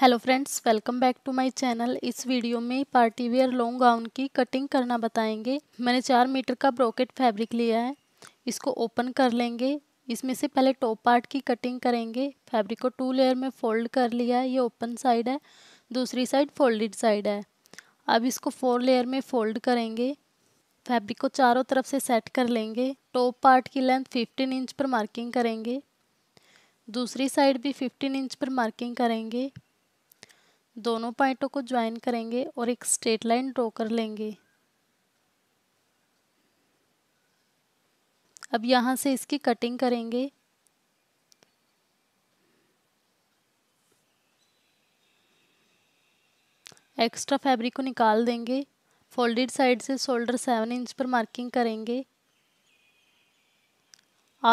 hello friends welcome back to my channel इस video में party wear long gown की cutting करना बताएंगे मैंने चार मीटर का ब्रोकेट फैब्रिक लिया है इसको ओपन कर लेंगे इसमें से पहले टॉप पार्ट की कटिंग करेंगे फैब्रिक को टू लेयर में फोल्ड कर लिया है ये ओपन साइड है दूसरी साइड फोल्डेड साइड है अब इसको फोर लेयर में फोल्ड करेंगे फैब्रिक को चारों तरफ से सेट कर लेंगे टॉप पार्ट की लेंथ फिफ्टीन इंच पर मार्किंग करेंगे दूसरी साइड भी फिफ्टीन इंच पर मार्किंग करेंगे दोनों पॉइंटों को ज्वाइन करेंगे और एक स्ट्रेट लाइन ड्रॉ कर लेंगे अब यहाँ से इसकी कटिंग करेंगे एक्स्ट्रा फैब्रिक को निकाल देंगे फोल्डेड साइड से शोल्डर सेवन इंच पर मार्किंग करेंगे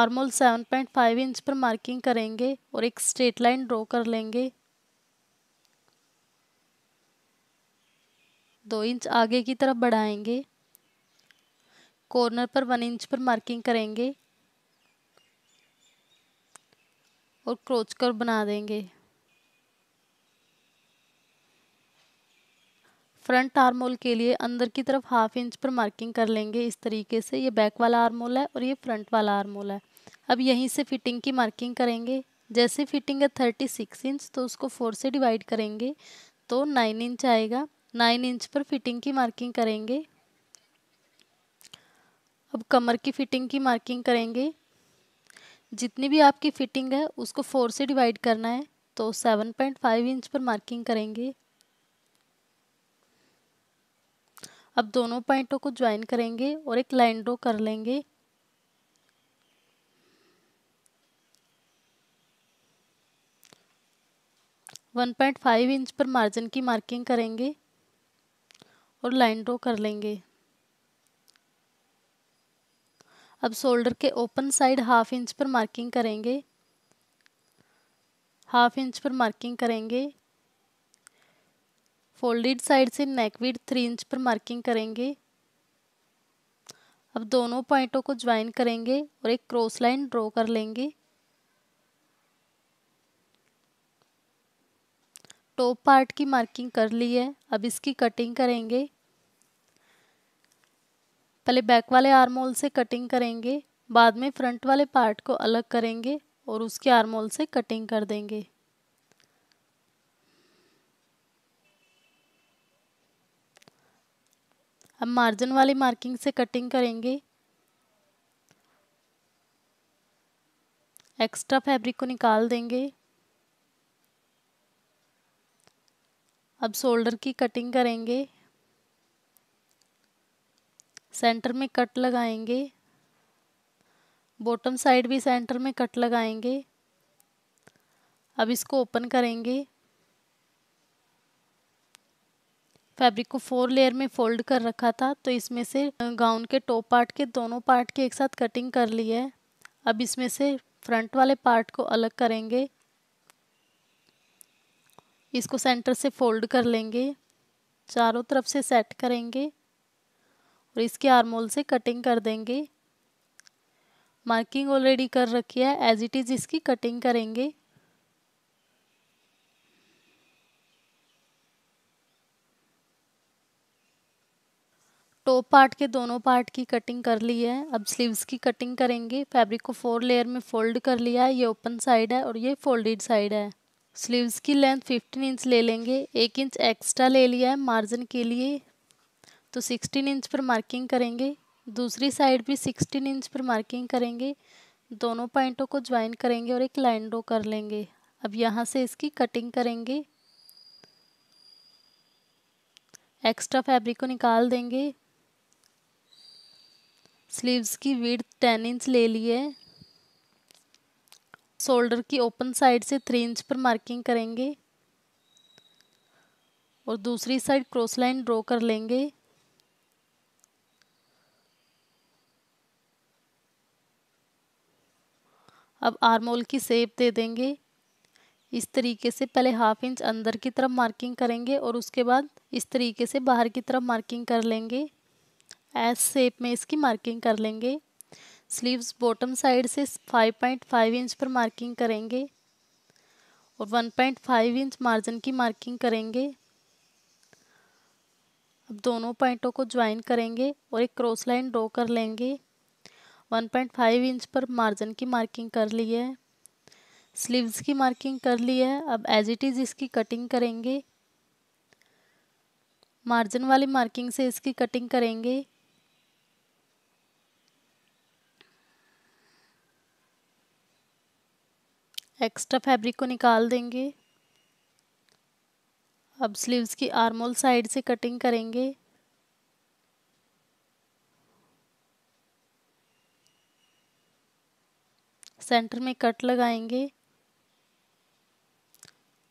armhole seven point five inch पर मार्किंग करेंगे और एक स्ट्रेट लाइन ड्रॉ कर लेंगे दो इंच आगे की तरफ बढ़ाएंगे कॉर्नर पर वन इंच पर मार्किंग करेंगे और क्रोच कर बना देंगे फ्रंट आर्मोल के लिए अंदर की तरफ हाफ इंच पर मार्किंग कर लेंगे इस तरीके से ये बैक वाला आर्मोल है और ये फ्रंट वाला आर्मोल है अब यहीं से फिटिंग की मार्किंग करेंगे जैसे फिटिंग है थर्टी सिक्स इंच तो उसको फोर से डिवाइड करेंगे तो नाइन इंच आएगा नाइन इंच पर फिटिंग की मार्किंग करेंगे अब कमर की फिटिंग की मार्किंग करेंगे जितनी भी आपकी फिटिंग है उसको फोर से डिवाइड करना है तो सेवन पॉइंट फाइव इंच पर मार्किंग करेंगे अब दोनों पॉइंटों को ज्वाइन करेंगे और एक लाइन ड्रॉ कर लेंगे वन पॉइंट फाइव इंच पर मार्जिन की मार्किंग करेंगे और लाइन ड्रॉ कर लेंगे अब शोल्डर के ओपन साइड हाफ इंच पर मार्किंग करेंगे हाफ इंच पर मार्किंग करेंगे फोल्डेड साइड से नेक विड थ्री इंच पर मार्किंग करेंगे अब दोनों पॉइंटों को ज्वाइन करेंगे और एक क्रॉस लाइन ड्रॉ कर लेंगे टॉप पार्ट की मार्किंग कर ली है अब इसकी कटिंग करेंगे पहले बैक वाले आर्म होल से कटिंग करेंगे बाद में फ्रंट वाले पार्ट को अलग करेंगे और उसके आर्म होल से कटिंग कर देंगे अब मार्जिन वाली मार्किंग से कटिंग करेंगे एक्स्ट्रा फैब्रिक को निकाल देंगे अब शोल्डर की कटिंग करेंगे सेंटर में कट लगाएंगे बॉटम साइड भी सेंटर में कट लगाएंगे अब इसको ओपन करेंगे फैब्रिक को फोर लेयर में फोल्ड कर रखा था तो इसमें से गाउन के टॉप पार्ट के दोनों पार्ट के एक साथ कटिंग कर ली है अब इसमें से फ्रंट वाले पार्ट को अलग करेंगे इसको सेंटर से फोल्ड कर लेंगे चारों तरफ से सेट करेंगे और इसके आर्मोल से कटिंग कर देंगे मार्किंग ऑलरेडी कर रखी है एज इट इज़ इसकी कटिंग करेंगे टॉप पार्ट के दोनों पार्ट की कटिंग कर ली है अब स्लीव्स की कटिंग करेंगे फैब्रिक को फोर लेयर में फोल्ड कर लिया है ये ओपन साइड है और ये फोल्डेड साइड है स्लीव्स की लेंथ 15 इंच ले लेंगे एक इंच एक्स्ट्रा ले लिया है मार्जिन के लिए तो सिक्सटीन इंच पर मार्किंग करेंगे दूसरी साइड भी सिक्सटीन इंच पर मार्किंग करेंगे दोनों पॉइंटों को ज्वाइन करेंगे और एक लाइन ड्रो कर लेंगे अब यहाँ से इसकी कटिंग करेंगे एक्स्ट्रा फैब्रिक को निकाल देंगे स्लीव्स की वीड टेन इंच ले ली है शोल्डर की ओपन साइड से थ्री इंच पर मार्किंग करेंगे और दूसरी साइड क्रॉस लाइन ड्रॉ कर लेंगे अब आरमोल की सेप दे देंगे इस तरीके से पहले हाफ इंच अंदर की तरफ मार्किंग करेंगे और उसके बाद इस तरीके से बाहर की तरफ मार्किंग कर लेंगे एस सेप में इसकी मार्किंग कर लेंगे स्लीव्स बॉटम साइड से 5.5 इंच पर मार्किंग करेंगे और 1.5 इंच मार्जिन की मार्किंग करेंगे अब दोनों पॉइंटों को ज्वाइन करेंगे और एक क्रॉस लाइन ड्रॉ कर लेंगे 1.5 इंच पर मार्जिन की मार्किंग कर ली है स्लीव्स की मार्किंग कर ली है अब एज इट इज़ इसकी कटिंग करेंगे मार्जिन वाली मार्किंग से इसकी कटिंग करेंगे एक्स्ट्रा फैब्रिक को निकाल देंगे अब स्लीव्स की आर्मोल साइड से कटिंग करेंगे सेंटर में कट लगाएंगे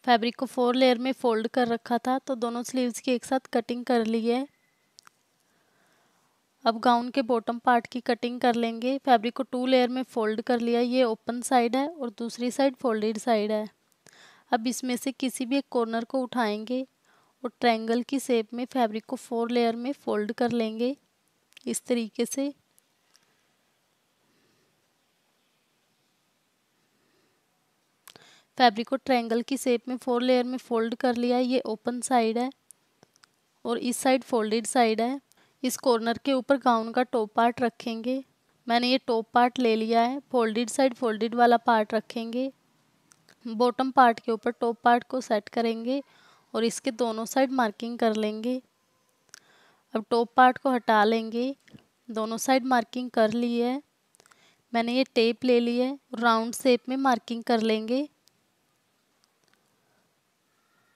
फैब्रिक को फोर लेयर में फोल्ड कर रखा था तो दोनों स्लीव्स की एक साथ कटिंग कर ली है अब गाउन के बॉटम पार्ट की कटिंग कर लेंगे फैब्रिक को टू लेयर में फोल्ड कर लिया ये ओपन साइड है और दूसरी साइड फोल्डेड साइड है अब इसमें से किसी भी एक कॉर्नर को उठाएंगे और ट्रायंगल की शेप में फैब्रिक को फोर लेयर में फोल्ड कर लेंगे इस तरीके से फैब्रिक को ट्रायंगल की शेप में फोर लेयर में फोल्ड कर लिया है ये ओपन साइड है और इस साइड फोल्डेड साइड है इस कॉर्नर के ऊपर गाउन का टॉप पार्ट रखेंगे मैंने ये टॉप पार्ट ले लिया है फोल्डेड साइड फोल्डेड वाला पार्ट रखेंगे बॉटम पार्ट के ऊपर टॉप पार्ट को सेट करेंगे और इसके दोनों साइड मार्किंग कर लेंगे अब टॉप पार्ट को हटा लेंगे दोनों साइड मार्किंग कर ली है मैंने ये टेप ले ली है राउंड शेप में मार्किंग कर लेंगे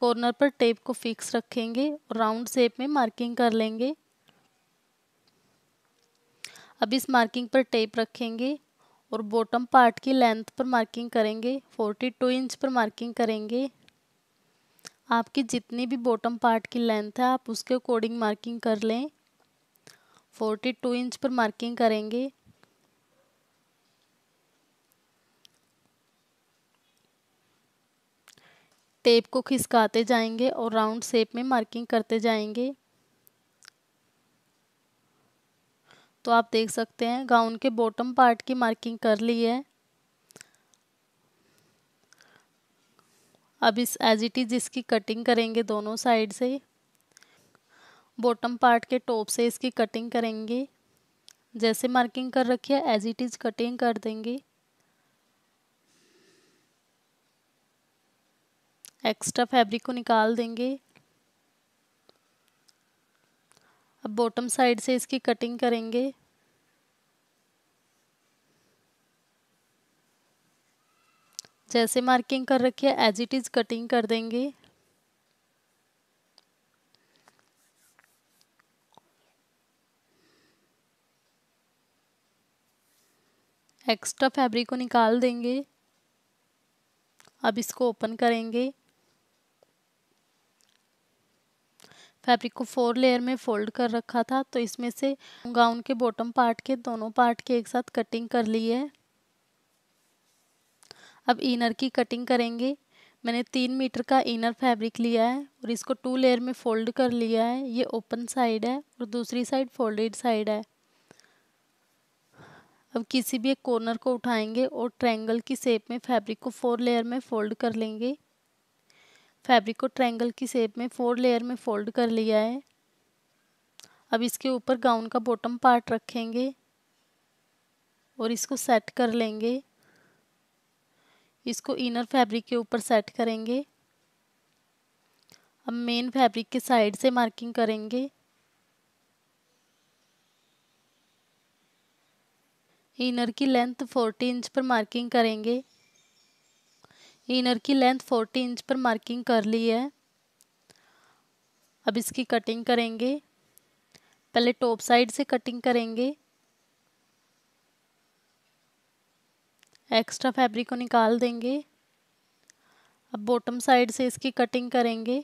कॉर्नर पर टेप को फिक्स रखेंगे और राउंड शेप में मार्किंग कर लेंगे अब इस मार्किंग पर टेप रखेंगे और बॉटम पार्ट की लेंथ पर मार्किंग करेंगे 42 इंच पर मार्किंग करेंगे आपकी जितनी भी बॉटम पार्ट की लेंथ है आप उसके अकॉर्डिंग मार्किंग कर लें 42 इंच पर मार्किंग करेंगे टेप को खिसकाते जाएंगे और राउंड शेप में मार्किंग करते जाएंगे तो आप देख सकते हैं गाउन के बॉटम पार्ट की मार्किंग कर ली है अब इस एज इट इज इसकी कटिंग करेंगे दोनों साइड से बॉटम पार्ट के टॉप से इसकी कटिंग करेंगे जैसे मार्किंग कर रखी है एज इट इज कटिंग कर देंगे एक्स्ट्रा फैब्रिक को निकाल देंगे अब बॉटम साइड से इसकी कटिंग करेंगे जैसे मार्किंग कर रखी है एज इट इज़ कटिंग कर देंगे एक्स्ट्रा फैब्रिक को निकाल देंगे अब इसको ओपन करेंगे फैब्रिक को फोर लेयर में फोल्ड कर रखा था तो इसमें से गाउन के बॉटम पार्ट के दोनों पार्ट के एक साथ कटिंग कर ली है अब इनर की कटिंग करेंगे मैंने तीन मीटर का इनर फैब्रिक लिया है और इसको टू लेयर में फोल्ड कर लिया है ये ओपन साइड है और दूसरी साइड फोल्डेड साइड है अब किसी भी एक कॉर्नर को उठाएंगे और ट्रायंगल की शेप में फैब्रिक को फोर लेयर में फोल्ड कर लेंगे फैब्रिक को ट्रायंगल की शेप में फोर लेयर में फोल्ड कर लिया है अब इसके ऊपर गाउन का बॉटम पार्ट रखेंगे और इसको सेट कर लेंगे इसको इनर फैब्रिक के ऊपर सेट करेंगे अब मेन फैब्रिक के साइड से मार्किंग करेंगे इनर की लेंथ फोर्टी इंच पर मार्किंग करेंगे इनर की लेंथ फोर्टी इंच पर मार्किंग कर ली है अब इसकी कटिंग करेंगे पहले टॉप साइड से कटिंग करेंगे एक्स्ट्रा फैब्रिक को निकाल देंगे अब बॉटम साइड से इसकी कटिंग करेंगे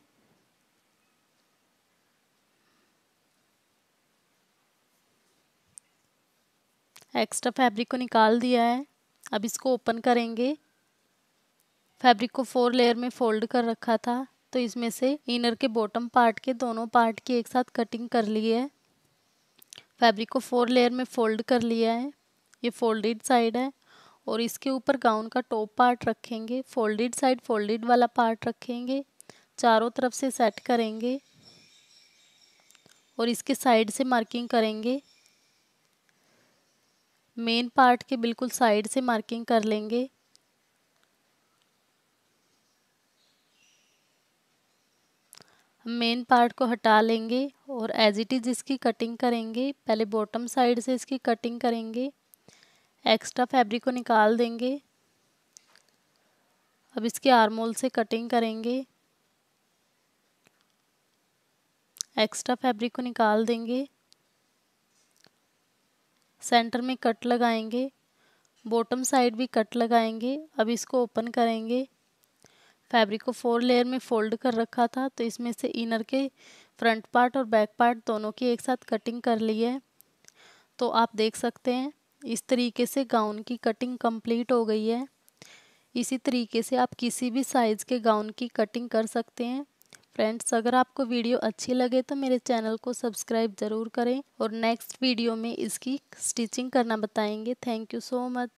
एक्स्ट्रा फैब्रिक को निकाल दिया है अब इसको ओपन करेंगे फैब्रिक को फोर लेयर में फोल्ड कर रखा था तो इसमें से इनर के बॉटम पार्ट के दोनों पार्ट की एक साथ कटिंग कर ली है फैब्रिक को फोर लेयर में फोल्ड कर लिया है ये फोल्डेड साइड है और इसके ऊपर गाउन का टॉप पार्ट रखेंगे फोल्डेड साइड फोल्डेड वाला पार्ट रखेंगे चारों तरफ से सेट करेंगे और इसके साइड से मार्किंग करेंगे मेन पार्ट के बिल्कुल साइड से मार्किंग कर लेंगे मेन पार्ट को हटा लेंगे और एज इट इज़ इसकी कटिंग करेंगे पहले बॉटम साइड से इसकी कटिंग करेंगे एक्स्ट्रा फैब्रिक को निकाल देंगे अब इसके आर्मोल से कटिंग करेंगे एक्स्ट्रा फैब्रिक को निकाल देंगे सेंटर में कट लगाएंगे बॉटम साइड भी कट लगाएंगे अब इसको ओपन करेंगे फैब्रिक को फोर लेयर में फोल्ड कर रखा था तो इसमें से इनर के फ्रंट पार्ट और बैक पार्ट दोनों की एक साथ कटिंग कर ली है तो आप देख सकते हैं इस तरीके से गाउन की कटिंग कंप्लीट हो गई है इसी तरीके से आप किसी भी साइज़ के गाउन की कटिंग कर सकते हैं फ्रेंड्स अगर आपको वीडियो अच्छी लगे तो मेरे चैनल को सब्सक्राइब ज़रूर करें और नेक्स्ट वीडियो में इसकी स्टिचिंग करना बताएंगे थैंक यू सो मच